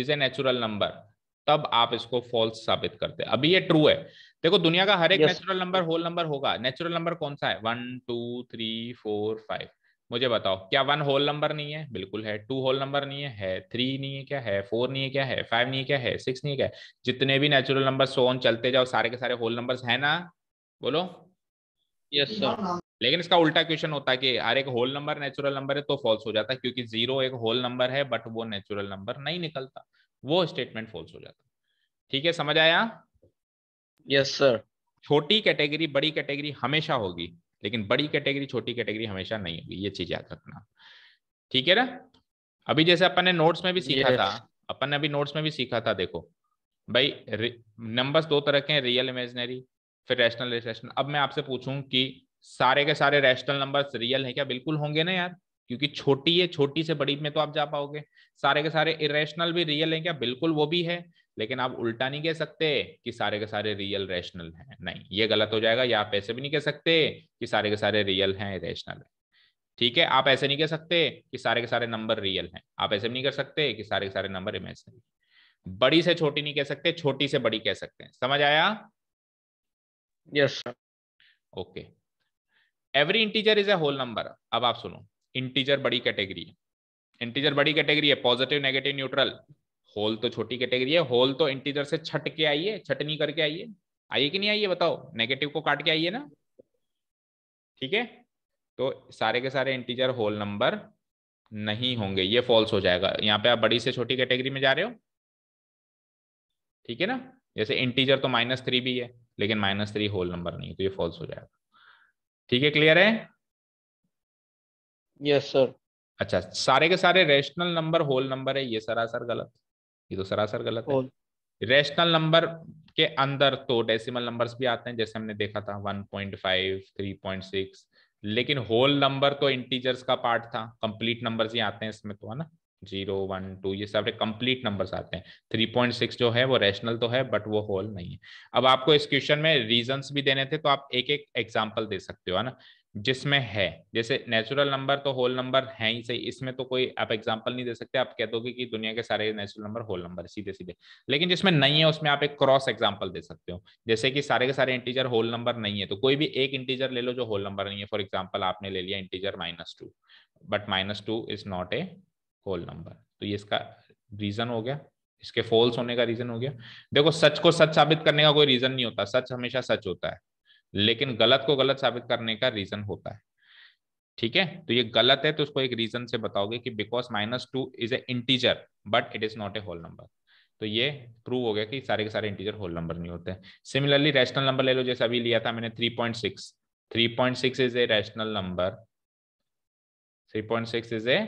is a natural number तब आप इसको फॉल्स साबित करते अभी ये ट्रू है देखो दुनिया का हर एक नेचुरल नंबर होल नंबर होगा नेचुरल नंबर कौन सा है one two three four five मुझे बताओ क्या वन होल नंबर नहीं है बिल्कुल है टू होल नंबर नहीं है है थ्री नहीं है क्या है फोर नहीं है क्या है फाइव नहीं है क्या है सिक्स नहीं है क्या है जितने भी नेचुरल नंबर सोन चलते जाओ सारे के सारे होल नंबर्स है ना बोलो यस yes, सर लेकिन इसका उल्टा क्वेश्चन होता है कि अरे एक होल नंबर नेचुरल नंबर है तो फॉल्स हो जाता है क्योंकि जीरो एक होल नंबर है बट वो नेचुरल नंबर नहीं निकलता वो स्टेटमेंट फॉल्स हो जाता ठीक है समझ आया यस सर छोटी कैटेगरी बड़ी कैटेगरी हमेशा होगी लेकिन बड़ी कैटेगरी छोटी कैटेगरी हमेशा नहीं होगी ये चीज याद रखना ठीक है ना अभी जैसे अपन ने नोट्स में भी सीखा था अपन ने अभी नोट्स में भी सीखा था देखो भाई नंबर्स दो तरह के हैं रियल इमेजनरी फिर रैशनल रेशनल अब मैं आपसे पूछूं कि सारे के सारे रैशनल नंबर्स रियल हैं क्या बिल्कुल होंगे ना यार क्योंकि छोटी है छोटी से बड़ी में तो आप जा पाओगे सारे के सारे इरेशनल भी रियल है क्या बिल्कुल वो भी है लेकिन आप उल्टा नहीं कह सकते कि सारे के सारे रियल रैशनल हैं नहीं ये गलत हो जाएगा या आप ऐसे भी नहीं कह सकते कि सारे के सारे रियल हैं रैशनल है ठीक है आप ऐसे नहीं कह सकते कि सारे के सारे नंबर रियल हैं आप ऐसे भी नहीं कर सकते कि सारे के सारे नंबर इमेजनरी बड़ी से छोटी नहीं कह सकते छोटी से बड़ी कह सकते हैं समझ आया yes okay every integer is a whole number अब आप सुनो इंटीजर बड़ी कैटेगरी है इंटीजर बड़ी कैटेगरी है पॉजिटिव नेगेटिव न्यूट्रल होल तो छोटी कैटेगरी है होल तो इंटीजर से छट के आइए छटनी करके आइए आइए कि नहीं आइए बताओ नेगेटिव को काट के आइए ना ठीक है तो सारे के सारे इंटीजर होल नंबर नहीं होंगे ये फॉल्स हो जाएगा यहाँ पे आप बड़ी से छोटी कैटेगरी में जा रहे हो ठीक है ना जैसे इंटीजर तो माइनस थ्री भी है लेकिन माइनस थ्री होल नंबर नहीं है तो ये फॉल्स हो जाएगा ठीक है क्लियर है यस सर अच्छा सारे के सारे रेशनल नंबर होल नंबर है ये सरासर गलत ये तो सरासर गलत है रेशनल नंबर के अंदर तो डेसिमल नंबर्स भी आते हैं जैसे हमने देखा था 1.5 3.6 लेकिन होल नंबर तो इंटीजर्स का पार्ट था कंप्लीट नंबर्स ही आते हैं इसमें तो है ना जीरो वन टू ये सारे कंप्लीट नंबर्स आते हैं थ्री पॉइंट सिक्स जो है वो रैशनल तो है बट वो होल नहीं है अब आपको इस क्वेश्चन में रीजंस भी देने थे तो आप एक एक एग्जांपल दे सकते हो है ना जिसमें है जैसे नेचुरल नंबर तो होल नंबर है ही सही इसमें तो कोई आप एग्जांपल नहीं दे सकते आप कह दोगे कि दुनिया के सारे नेचुरल नंबर होल नंबर सीधे सीधे लेकिन जिसमें नहीं है उसमें आप एक क्रॉस एग्जांपल दे सकते हो जैसे कि सारे के सारे इंटीजर होल नंबर नहीं है तो कोई भी एक इंटीजर ले लो जो होल नंबर नहीं है फॉर एग्जाम्पल आपने ले लिया integer minus two but minus two is not a whole number तो ये इसका रीजन हो गया इसके फॉल्स होने का रीजन हो गया देखो सच को सच साबित करने का कोई रीजन नहीं होता सच हमेशा सच होता है लेकिन गलत को गलत साबित करने का रीजन होता है ठीक है तो ये गलत है तो उसको एक रीजन से बताओगे कि because minus two is a integer but it is not a whole number तो ये प्रूव हो गया कि सारे के सारे इंटीजर होल नंबर नहीं होते सिमिलरली रैशनल नंबर ले लो जैसे अभी लिया था मैंने three three point six point six is a rational number three point six is a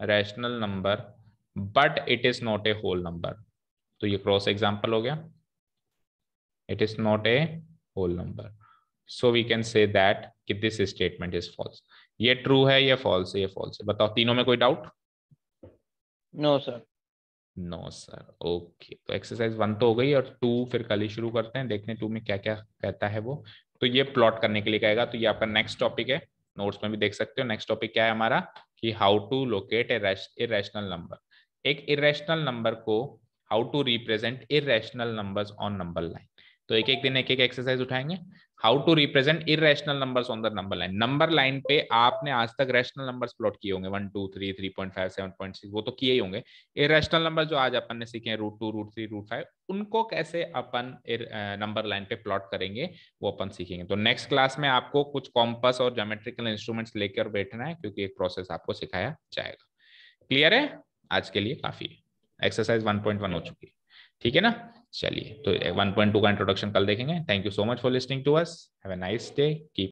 rational number but it is not a whole number तो ये क्रॉस एग्जाम्पल हो गया it is not a whole number so we can say that कि दिस स्टेटमेंट इज फॉल्स ये ट्रू है ये फॉल्स है ये फॉल्स है बताओ तीनों में कोई doubt no sir no sir okay तो एक्सरसाइज वन तो हो गई और टू फिर कल ही शुरू करते हैं देखते हैं टू में क्या क्या कहता है वो तो ये प्लॉट करने के लिए कहेगा तो ये आपका नेक्स्ट टॉपिक है नोट्स में भी देख सकते हो नेक्स्ट टॉपिक क्या है हमारा कि how to locate irrational number एक इेशनल नंबर को how to represent irrational number on number line तो एक एक दिन एक एक एक्सरसाइज उठाएंगे how to represent irrational number on the number line number line पे आपने आज तक रेशनल नंबर प्लॉट किए होंगे one two three three point five seven point six वो तो किए ही होंगे इेशनल नंबर जो आज अपन ने सीखे root two root three root five उनको कैसे अपन नंबर लाइन पे प्लॉट करेंगे वो अपन सीखेंगे तो नेक्स्ट क्लास में आपको कुछ कॉम्पस और जोमेट्रिकल इंस्ट्रूमेंट्स लेकर बैठना है क्योंकि एक प्रोसेस आपको सिखाया जाएगा क्लियर है आज के लिए काफी है एक्सरसाइज वन हो चुकी है ठीक है ना चलिए तो 1.2 का इंट्रोडक्शन कल देखेंगे thank you so much for listening to us have a nice day keep